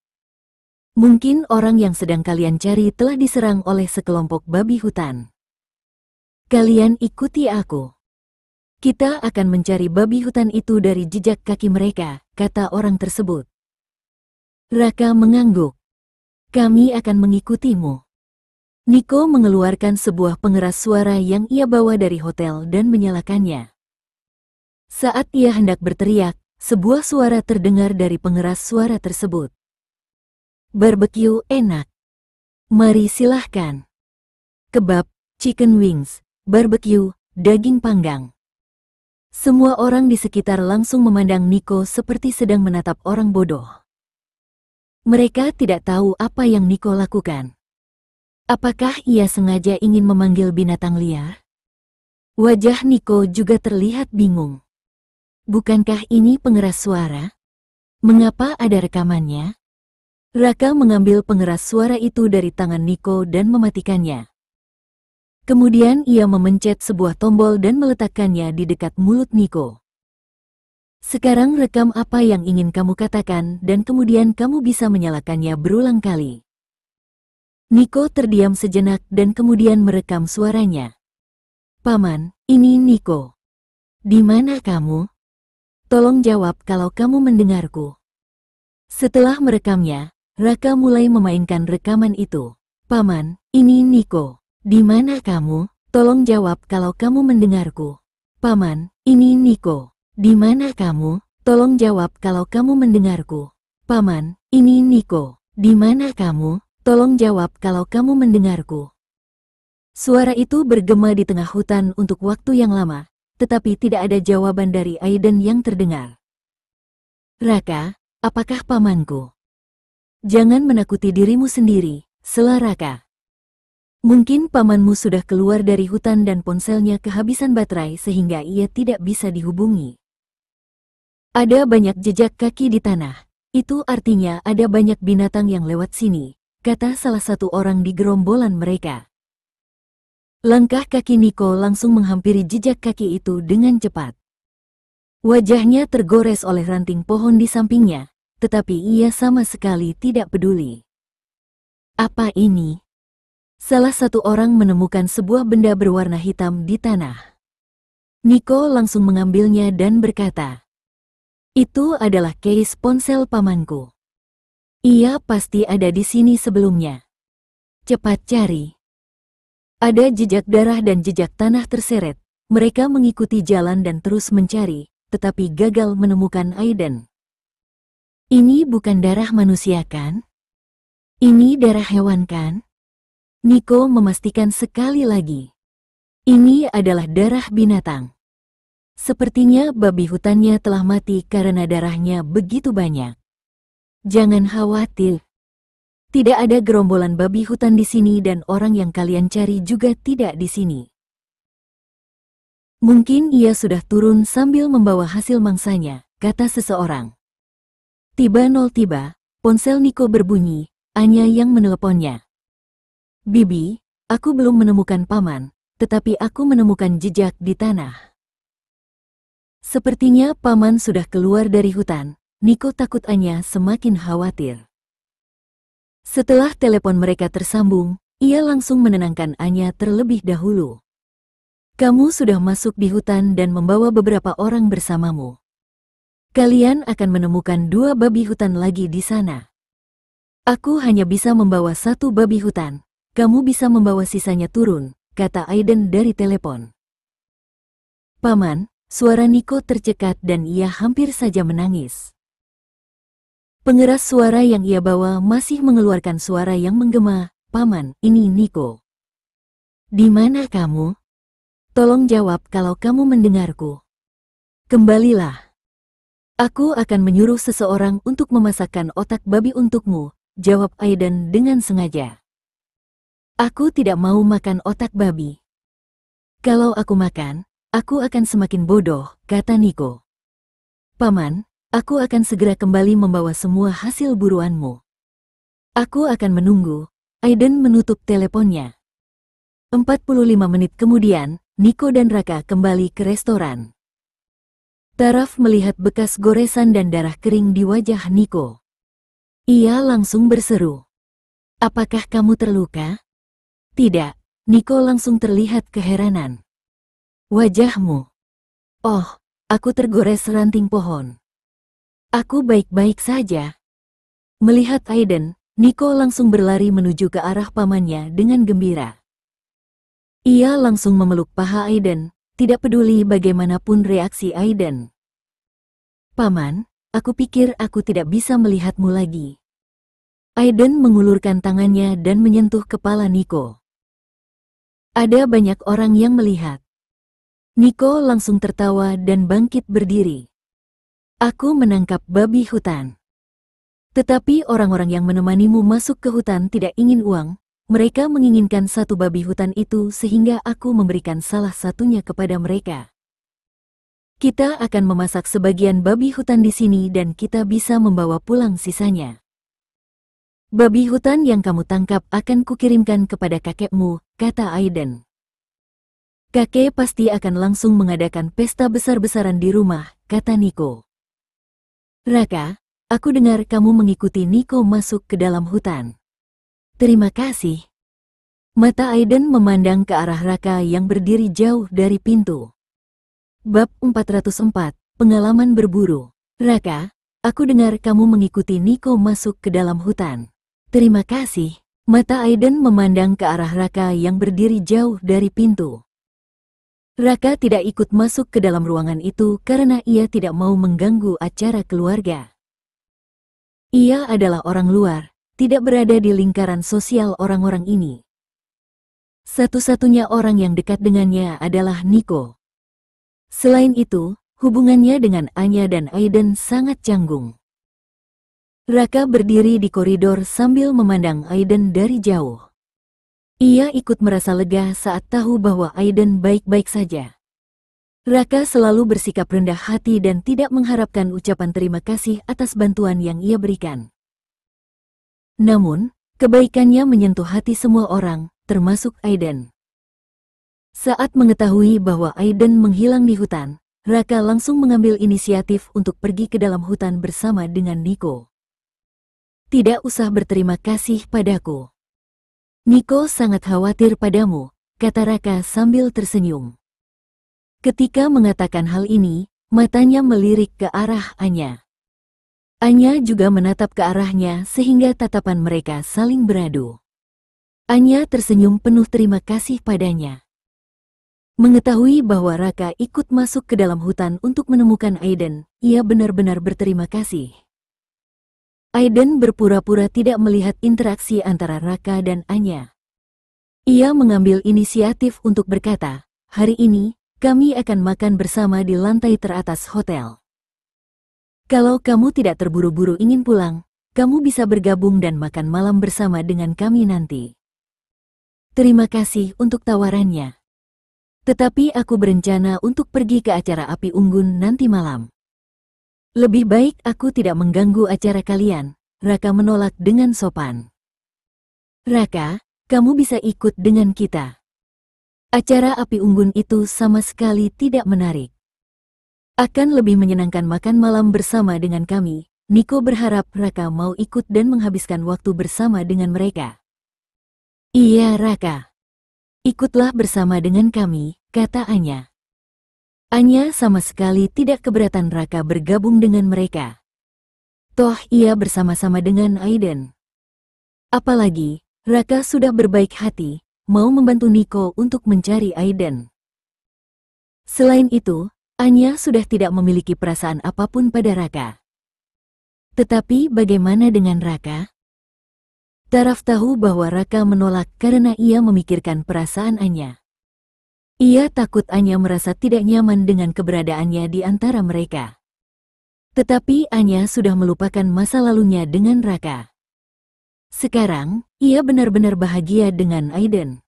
Mungkin orang yang sedang kalian cari telah diserang oleh sekelompok babi hutan. Kalian ikuti aku. Kita akan mencari babi hutan itu dari jejak kaki mereka, kata orang tersebut. Raka mengangguk. Kami akan mengikutimu. Niko mengeluarkan sebuah pengeras suara yang ia bawa dari hotel dan menyalakannya. Saat ia hendak berteriak, sebuah suara terdengar dari pengeras suara tersebut. Barbecue enak. Mari silahkan. Kebab, chicken wings, barbecue, daging panggang. Semua orang di sekitar langsung memandang Niko seperti sedang menatap orang bodoh. Mereka tidak tahu apa yang Niko lakukan. Apakah ia sengaja ingin memanggil binatang liar? Wajah Niko juga terlihat bingung. Bukankah ini pengeras suara? Mengapa ada rekamannya? Raka mengambil pengeras suara itu dari tangan Niko dan mematikannya. Kemudian ia memencet sebuah tombol dan meletakkannya di dekat mulut Niko. Sekarang rekam apa yang ingin kamu katakan dan kemudian kamu bisa menyalakannya berulang kali. Niko terdiam sejenak dan kemudian merekam suaranya. Paman, ini Niko. Di mana kamu? Tolong jawab kalau kamu mendengarku. Setelah merekamnya, Raka mulai memainkan rekaman itu. Paman, ini Niko. Di mana kamu? Tolong jawab kalau kamu mendengarku. Paman, ini Niko. Di mana kamu? Tolong jawab kalau kamu mendengarku. Paman, ini Niko. Di mana kamu? Tolong jawab kalau kamu mendengarku. Suara itu bergema di tengah hutan untuk waktu yang lama, tetapi tidak ada jawaban dari Aiden yang terdengar. Raka, apakah pamanku? Jangan menakuti dirimu sendiri, selah Raka. Mungkin pamanmu sudah keluar dari hutan dan ponselnya kehabisan baterai sehingga ia tidak bisa dihubungi. Ada banyak jejak kaki di tanah. Itu artinya ada banyak binatang yang lewat sini, kata salah satu orang di gerombolan mereka. Langkah kaki Niko langsung menghampiri jejak kaki itu dengan cepat. Wajahnya tergores oleh ranting pohon di sampingnya, tetapi ia sama sekali tidak peduli. Apa ini? Salah satu orang menemukan sebuah benda berwarna hitam di tanah. Niko langsung mengambilnya dan berkata, Itu adalah case ponsel pamanku. Ia pasti ada di sini sebelumnya. Cepat cari. Ada jejak darah dan jejak tanah terseret. Mereka mengikuti jalan dan terus mencari, tetapi gagal menemukan Aiden. Ini bukan darah manusia kan? Ini darah hewan kan? Niko memastikan sekali lagi. Ini adalah darah binatang. Sepertinya babi hutannya telah mati karena darahnya begitu banyak. Jangan khawatir, tidak ada gerombolan babi hutan di sini dan orang yang kalian cari juga tidak di sini. Mungkin ia sudah turun sambil membawa hasil mangsanya, kata seseorang. Tiba nol tiba, ponsel Niko berbunyi, Anya yang meneleponnya. Bibi, aku belum menemukan paman, tetapi aku menemukan jejak di tanah. Sepertinya paman sudah keluar dari hutan, Niko takut Anya semakin khawatir. Setelah telepon mereka tersambung, ia langsung menenangkan Anya terlebih dahulu. Kamu sudah masuk di hutan dan membawa beberapa orang bersamamu. Kalian akan menemukan dua babi hutan lagi di sana. Aku hanya bisa membawa satu babi hutan. Kamu bisa membawa sisanya turun, kata Aiden dari telepon. Paman, suara Niko tercekat dan ia hampir saja menangis. Pengeras suara yang ia bawa masih mengeluarkan suara yang menggema, Paman, ini Niko. Di mana kamu? Tolong jawab kalau kamu mendengarku. Kembalilah. Aku akan menyuruh seseorang untuk memasakkan otak babi untukmu, jawab Aiden dengan sengaja. Aku tidak mau makan otak babi. Kalau aku makan, aku akan semakin bodoh, kata Niko. Paman, Aku akan segera kembali membawa semua hasil buruanmu. Aku akan menunggu. Aiden menutup teleponnya. 45 menit kemudian, Niko dan Raka kembali ke restoran. Taraf melihat bekas goresan dan darah kering di wajah Niko. Ia langsung berseru. Apakah kamu terluka? Tidak, Niko langsung terlihat keheranan. Wajahmu. Oh, aku tergores ranting pohon. Aku baik-baik saja. Melihat Aiden, Niko langsung berlari menuju ke arah pamannya dengan gembira. Ia langsung memeluk paha Aiden, tidak peduli bagaimanapun reaksi Aiden. Paman, aku pikir aku tidak bisa melihatmu lagi. Aiden mengulurkan tangannya dan menyentuh kepala Niko. Ada banyak orang yang melihat. Niko langsung tertawa dan bangkit berdiri. Aku menangkap babi hutan. Tetapi orang-orang yang menemanimu masuk ke hutan tidak ingin uang, mereka menginginkan satu babi hutan itu sehingga aku memberikan salah satunya kepada mereka. Kita akan memasak sebagian babi hutan di sini dan kita bisa membawa pulang sisanya. Babi hutan yang kamu tangkap akan kukirimkan kepada kakekmu, kata Aiden. Kakek pasti akan langsung mengadakan pesta besar-besaran di rumah, kata Niko. Raka, aku dengar kamu mengikuti Niko masuk ke dalam hutan. Terima kasih. Mata Aiden memandang ke arah Raka yang berdiri jauh dari pintu. Bab 404, Pengalaman Berburu Raka, aku dengar kamu mengikuti Niko masuk ke dalam hutan. Terima kasih. Mata Aiden memandang ke arah Raka yang berdiri jauh dari pintu. Raka tidak ikut masuk ke dalam ruangan itu karena ia tidak mau mengganggu acara keluarga. Ia adalah orang luar, tidak berada di lingkaran sosial orang-orang ini. Satu-satunya orang yang dekat dengannya adalah Niko. Selain itu, hubungannya dengan Anya dan Aiden sangat canggung. Raka berdiri di koridor sambil memandang Aiden dari jauh. Ia ikut merasa lega saat tahu bahwa Aiden baik-baik saja. Raka selalu bersikap rendah hati dan tidak mengharapkan ucapan terima kasih atas bantuan yang ia berikan. Namun, kebaikannya menyentuh hati semua orang, termasuk Aiden. Saat mengetahui bahwa Aiden menghilang di hutan, Raka langsung mengambil inisiatif untuk pergi ke dalam hutan bersama dengan Nico. Tidak usah berterima kasih padaku. Niko sangat khawatir padamu, kata Raka sambil tersenyum. Ketika mengatakan hal ini, matanya melirik ke arah Anya. Anya juga menatap ke arahnya sehingga tatapan mereka saling beradu. Anya tersenyum penuh terima kasih padanya. Mengetahui bahwa Raka ikut masuk ke dalam hutan untuk menemukan Aiden, ia benar-benar berterima kasih. Aiden berpura-pura tidak melihat interaksi antara Raka dan Anya. Ia mengambil inisiatif untuk berkata, hari ini, kami akan makan bersama di lantai teratas hotel. Kalau kamu tidak terburu-buru ingin pulang, kamu bisa bergabung dan makan malam bersama dengan kami nanti. Terima kasih untuk tawarannya. Tetapi aku berencana untuk pergi ke acara api unggun nanti malam. Lebih baik aku tidak mengganggu acara kalian, Raka menolak dengan sopan. Raka, kamu bisa ikut dengan kita. Acara api unggun itu sama sekali tidak menarik. Akan lebih menyenangkan makan malam bersama dengan kami, Niko berharap Raka mau ikut dan menghabiskan waktu bersama dengan mereka. Iya Raka. Ikutlah bersama dengan kami, kata Anya. Anya sama sekali tidak keberatan Raka bergabung dengan mereka. Toh ia bersama-sama dengan Aiden. Apalagi, Raka sudah berbaik hati, mau membantu Niko untuk mencari Aiden. Selain itu, Anya sudah tidak memiliki perasaan apapun pada Raka. Tetapi bagaimana dengan Raka? Taraf tahu bahwa Raka menolak karena ia memikirkan perasaan Anya. Ia takut Anya merasa tidak nyaman dengan keberadaannya di antara mereka. Tetapi Anya sudah melupakan masa lalunya dengan Raka. Sekarang, ia benar-benar bahagia dengan Aiden.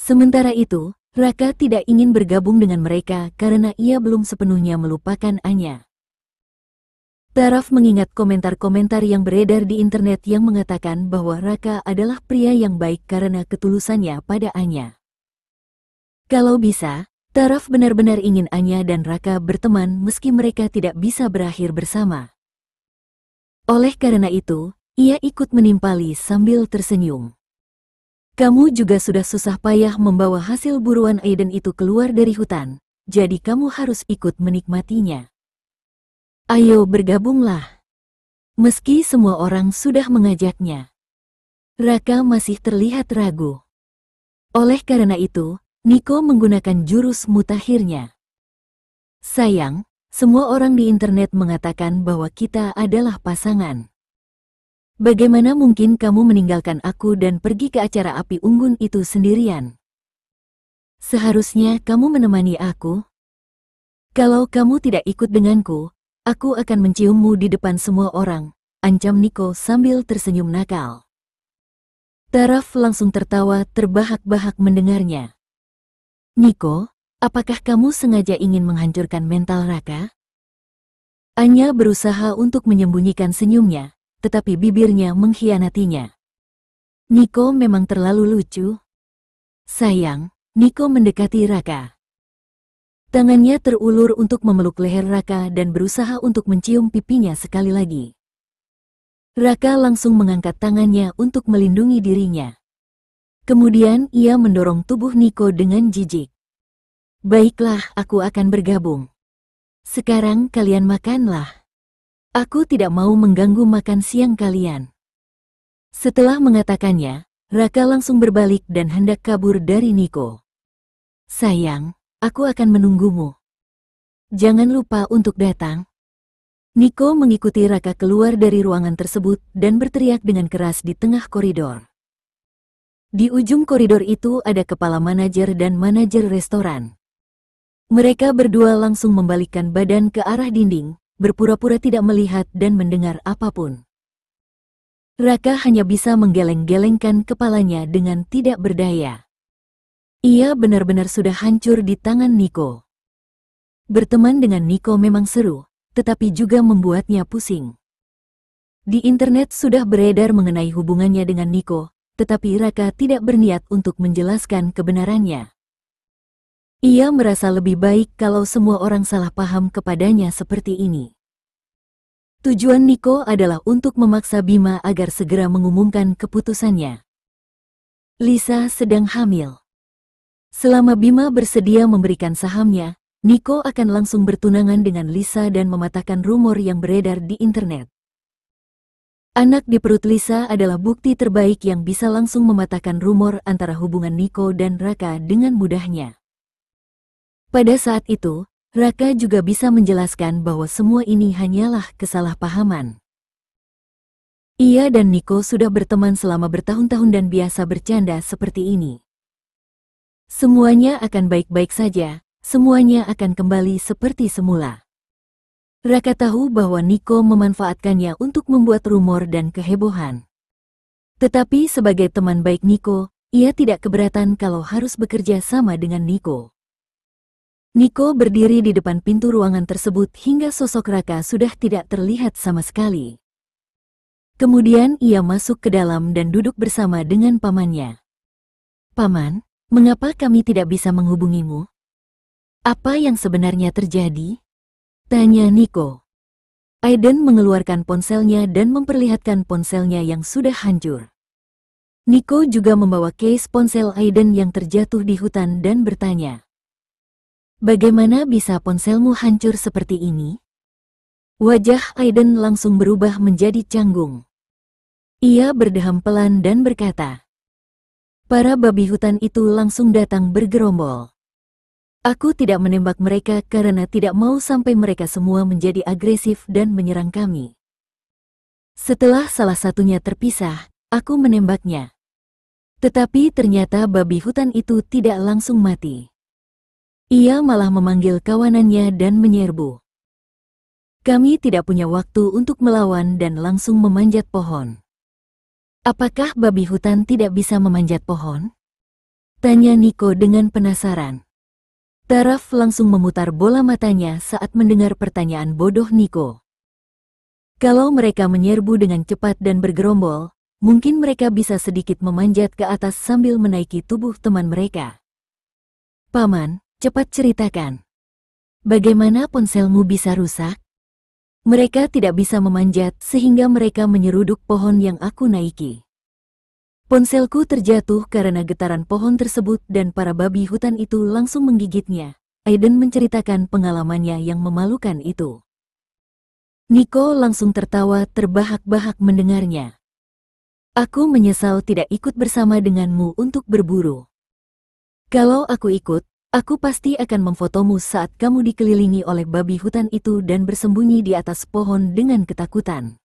Sementara itu, Raka tidak ingin bergabung dengan mereka karena ia belum sepenuhnya melupakan Anya. Taraf mengingat komentar-komentar yang beredar di internet yang mengatakan bahwa Raka adalah pria yang baik karena ketulusannya pada Anya. Kalau bisa, Taraf benar-benar ingin Anya dan Raka berteman meski mereka tidak bisa berakhir bersama. Oleh karena itu, ia ikut menimpali sambil tersenyum. Kamu juga sudah susah payah membawa hasil buruan Aiden itu keluar dari hutan, jadi kamu harus ikut menikmatinya. Ayo bergabunglah. Meski semua orang sudah mengajaknya. Raka masih terlihat ragu. Oleh karena itu, Niko menggunakan jurus mutakhirnya. Sayang, semua orang di internet mengatakan bahwa kita adalah pasangan. Bagaimana mungkin kamu meninggalkan aku dan pergi ke acara api unggun itu sendirian? Seharusnya kamu menemani aku. Kalau kamu tidak ikut denganku, aku akan menciummu di depan semua orang, ancam Niko sambil tersenyum nakal. Taraf langsung tertawa terbahak-bahak mendengarnya. Niko, apakah kamu sengaja ingin menghancurkan mental Raka? Anya berusaha untuk menyembunyikan senyumnya, tetapi bibirnya mengkhianatinya. Niko memang terlalu lucu. Sayang, Niko mendekati Raka. Tangannya terulur untuk memeluk leher Raka dan berusaha untuk mencium pipinya sekali lagi. Raka langsung mengangkat tangannya untuk melindungi dirinya. Kemudian ia mendorong tubuh Niko dengan jijik. Baiklah, aku akan bergabung. Sekarang kalian makanlah. Aku tidak mau mengganggu makan siang kalian. Setelah mengatakannya, Raka langsung berbalik dan hendak kabur dari Niko. Sayang, aku akan menunggumu. Jangan lupa untuk datang. Niko mengikuti Raka keluar dari ruangan tersebut dan berteriak dengan keras di tengah koridor. Di ujung koridor itu ada kepala manajer dan manajer restoran. Mereka berdua langsung membalikkan badan ke arah dinding, berpura-pura tidak melihat dan mendengar apapun. Raka hanya bisa menggeleng-gelengkan kepalanya dengan tidak berdaya. Ia benar-benar sudah hancur di tangan Niko. Berteman dengan Niko memang seru, tetapi juga membuatnya pusing. Di internet sudah beredar mengenai hubungannya dengan Niko, tetapi Raka tidak berniat untuk menjelaskan kebenarannya. Ia merasa lebih baik kalau semua orang salah paham kepadanya seperti ini. Tujuan Niko adalah untuk memaksa Bima agar segera mengumumkan keputusannya. Lisa sedang hamil. Selama Bima bersedia memberikan sahamnya, Niko akan langsung bertunangan dengan Lisa dan mematahkan rumor yang beredar di internet. Anak di perut Lisa adalah bukti terbaik yang bisa langsung mematahkan rumor antara hubungan Nico dan Raka dengan mudahnya. Pada saat itu, Raka juga bisa menjelaskan bahwa semua ini hanyalah kesalahpahaman. Ia dan Nico sudah berteman selama bertahun-tahun dan biasa bercanda seperti ini. Semuanya akan baik-baik saja, semuanya akan kembali seperti semula. Raka tahu bahwa Niko memanfaatkannya untuk membuat rumor dan kehebohan. Tetapi sebagai teman baik Niko, ia tidak keberatan kalau harus bekerja sama dengan Niko. Niko berdiri di depan pintu ruangan tersebut hingga sosok Raka sudah tidak terlihat sama sekali. Kemudian ia masuk ke dalam dan duduk bersama dengan pamannya. Paman, mengapa kami tidak bisa menghubungimu? Apa yang sebenarnya terjadi? Tanya Nico. Aiden mengeluarkan ponselnya dan memperlihatkan ponselnya yang sudah hancur. Nico juga membawa case ponsel Aiden yang terjatuh di hutan dan bertanya. Bagaimana bisa ponselmu hancur seperti ini? Wajah Aiden langsung berubah menjadi canggung. Ia berdeham pelan dan berkata, Para babi hutan itu langsung datang bergerombol. Aku tidak menembak mereka karena tidak mau sampai mereka semua menjadi agresif dan menyerang kami. Setelah salah satunya terpisah, aku menembaknya. Tetapi ternyata babi hutan itu tidak langsung mati. Ia malah memanggil kawanannya dan menyerbu. Kami tidak punya waktu untuk melawan dan langsung memanjat pohon. Apakah babi hutan tidak bisa memanjat pohon? Tanya Niko dengan penasaran. Taraf langsung memutar bola matanya saat mendengar pertanyaan bodoh Niko. Kalau mereka menyerbu dengan cepat dan bergerombol, mungkin mereka bisa sedikit memanjat ke atas sambil menaiki tubuh teman mereka. Paman, cepat ceritakan. Bagaimana ponselmu bisa rusak? Mereka tidak bisa memanjat sehingga mereka menyeruduk pohon yang aku naiki. Ponselku terjatuh karena getaran pohon tersebut dan para babi hutan itu langsung menggigitnya. Aiden menceritakan pengalamannya yang memalukan itu. Niko langsung tertawa terbahak-bahak mendengarnya. Aku menyesal tidak ikut bersama denganmu untuk berburu. Kalau aku ikut, aku pasti akan memfotomu saat kamu dikelilingi oleh babi hutan itu dan bersembunyi di atas pohon dengan ketakutan.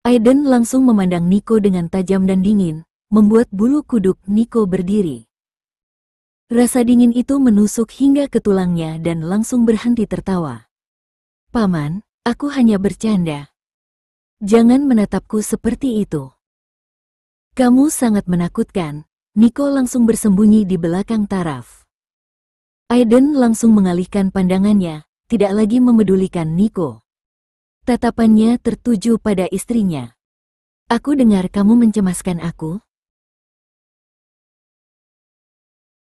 Aiden langsung memandang Niko dengan tajam dan dingin, membuat bulu kuduk Niko berdiri. Rasa dingin itu menusuk hingga ke tulangnya dan langsung berhenti tertawa. Paman, aku hanya bercanda. Jangan menatapku seperti itu. Kamu sangat menakutkan. Niko langsung bersembunyi di belakang taraf. Aiden langsung mengalihkan pandangannya, tidak lagi memedulikan Niko. Tatapannya tertuju pada istrinya. Aku dengar kamu mencemaskan aku,